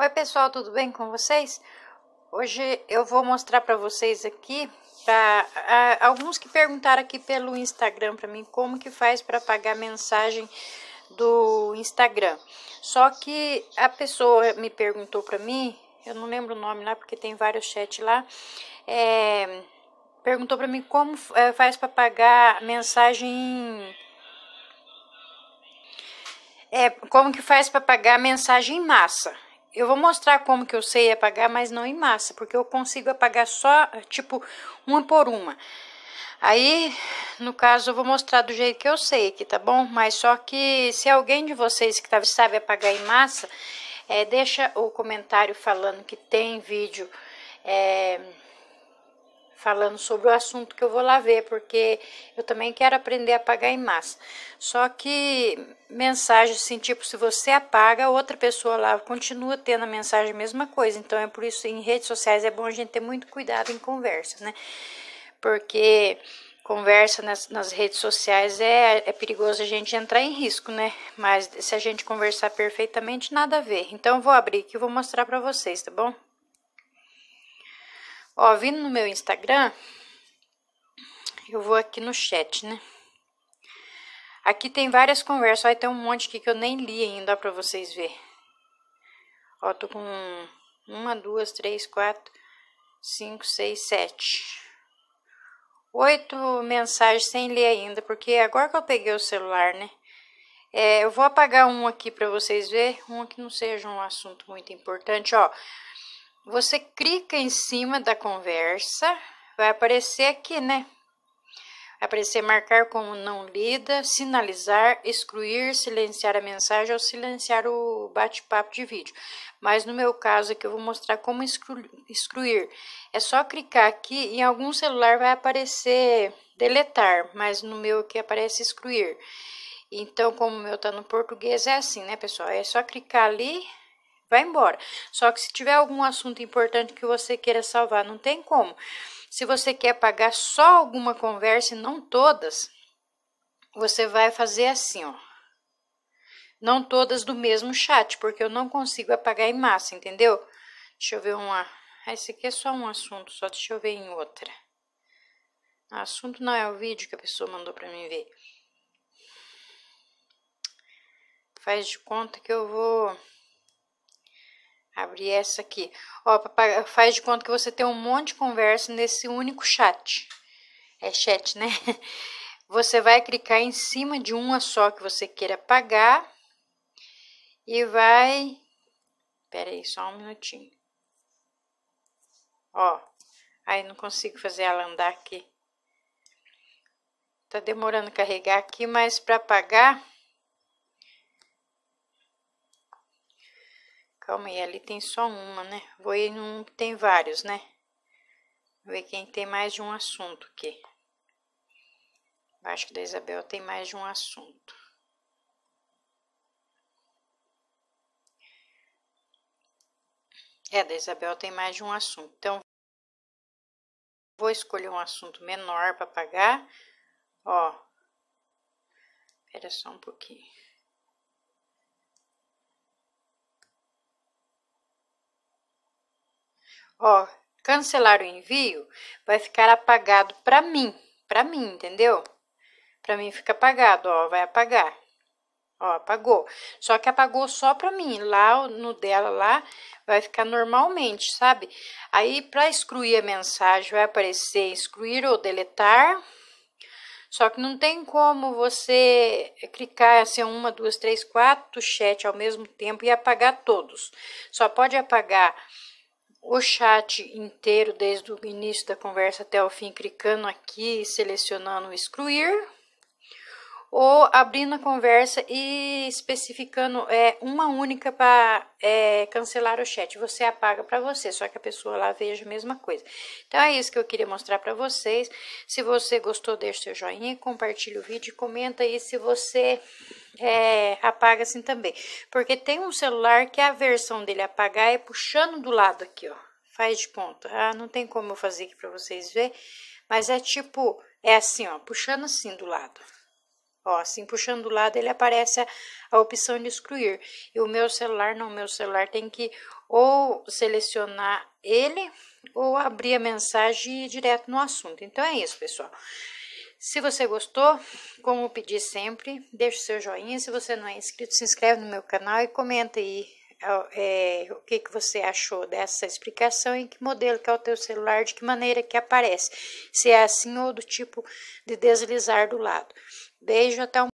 Oi pessoal, tudo bem com vocês? Hoje eu vou mostrar para vocês aqui, pra, a, alguns que perguntaram aqui pelo Instagram para mim, como que faz para pagar mensagem do Instagram. Só que a pessoa me perguntou para mim, eu não lembro o nome lá, porque tem vários chats lá, é, perguntou para mim como é, faz para pagar mensagem... É, como que faz para pagar mensagem em massa? Eu vou mostrar como que eu sei apagar, mas não em massa, porque eu consigo apagar só, tipo, uma por uma. Aí, no caso, eu vou mostrar do jeito que eu sei aqui, tá bom? Mas só que se alguém de vocês que tá, sabe apagar em massa, é, deixa o comentário falando que tem vídeo... É, falando sobre o assunto que eu vou lá ver, porque eu também quero aprender a apagar em massa. Só que mensagem assim, tipo, se você apaga, outra pessoa lá continua tendo a mensagem a mesma coisa. Então é por isso em redes sociais é bom a gente ter muito cuidado em conversa, né? Porque conversa nas, nas redes sociais é, é perigoso a gente entrar em risco, né? Mas se a gente conversar perfeitamente, nada a ver. Então vou abrir aqui e vou mostrar para vocês, tá bom? Ó, vindo no meu Instagram, eu vou aqui no chat, né? Aqui tem várias conversas, ó, tem um monte aqui que eu nem li ainda, para pra vocês verem. Ó, tô com uma, duas, três, quatro, cinco, seis, sete. Oito mensagens sem ler ainda, porque agora que eu peguei o celular, né? É, eu vou apagar um aqui para vocês verem, um que não seja um assunto muito importante, ó. Você clica em cima da conversa, vai aparecer aqui, né? Vai aparecer marcar como não lida, sinalizar, excluir, silenciar a mensagem ou silenciar o bate-papo de vídeo. Mas no meu caso aqui eu vou mostrar como excluir. É só clicar aqui, em algum celular vai aparecer deletar, mas no meu aqui aparece excluir. Então, como o meu tá no português, é assim, né, pessoal? É só clicar ali, vai embora. Só que se tiver algum assunto importante que você queira salvar, não tem como. Se você quer pagar só alguma conversa e não todas, você vai fazer assim, ó. Não todas do mesmo chat, porque eu não consigo apagar em massa, entendeu? Deixa eu ver uma. Ah, esse aqui é só um assunto, só deixa eu ver em outra. Ah, assunto não é o vídeo que a pessoa mandou para mim ver. Faz de conta que eu vou Abri essa aqui. Ó, papai, faz de conta que você tem um monte de conversa nesse único chat. É chat, né? Você vai clicar em cima de uma só que você queira pagar e vai. Pera aí, só um minutinho. Ó, aí não consigo fazer ela andar aqui. Tá demorando carregar aqui, mas para pagar Calma aí, ali tem só uma, né? Vou ir num tem vários, né? Ver quem tem mais de um assunto aqui. Acho que da Isabel tem mais de um assunto. É, da Isabel tem mais de um assunto. Então, vou escolher um assunto menor para pagar. Ó, espera só um pouquinho. Ó, cancelar o envio vai ficar apagado para mim, para mim, entendeu? Para mim fica apagado, ó, vai apagar. Ó, apagou. Só que apagou só para mim. Lá no dela lá vai ficar normalmente, sabe? Aí para excluir a mensagem vai aparecer excluir ou deletar. Só que não tem como você clicar assim uma, duas, três, quatro chat ao mesmo tempo e apagar todos. Só pode apagar o chat inteiro, desde o início da conversa até o fim, clicando aqui e selecionando excluir ou abrindo a conversa e especificando é, uma única para é, cancelar o chat. Você apaga para você, só que a pessoa lá veja a mesma coisa. Então é isso que eu queria mostrar para vocês. Se você gostou, deixe seu joinha, compartilhe o vídeo, e comenta aí se você é, apaga assim também. Porque tem um celular que a versão dele apagar é puxando do lado aqui, ó. Faz de ponta. Ah, não tem como eu fazer aqui para vocês ver, mas é tipo, é assim, ó, puxando assim do lado. Ó, assim puxando do lado ele aparece a, a opção de excluir. E o meu celular, não, o meu celular tem que ou selecionar ele ou abrir a mensagem direto no assunto. Então é isso, pessoal. Se você gostou, como pedi sempre, deixe seu joinha. Se você não é inscrito, se inscreve no meu canal e comenta aí é, o que, que você achou dessa explicação e que modelo que é o teu celular, de que maneira que aparece, se é assim ou do tipo de deslizar do lado. Beijo, até o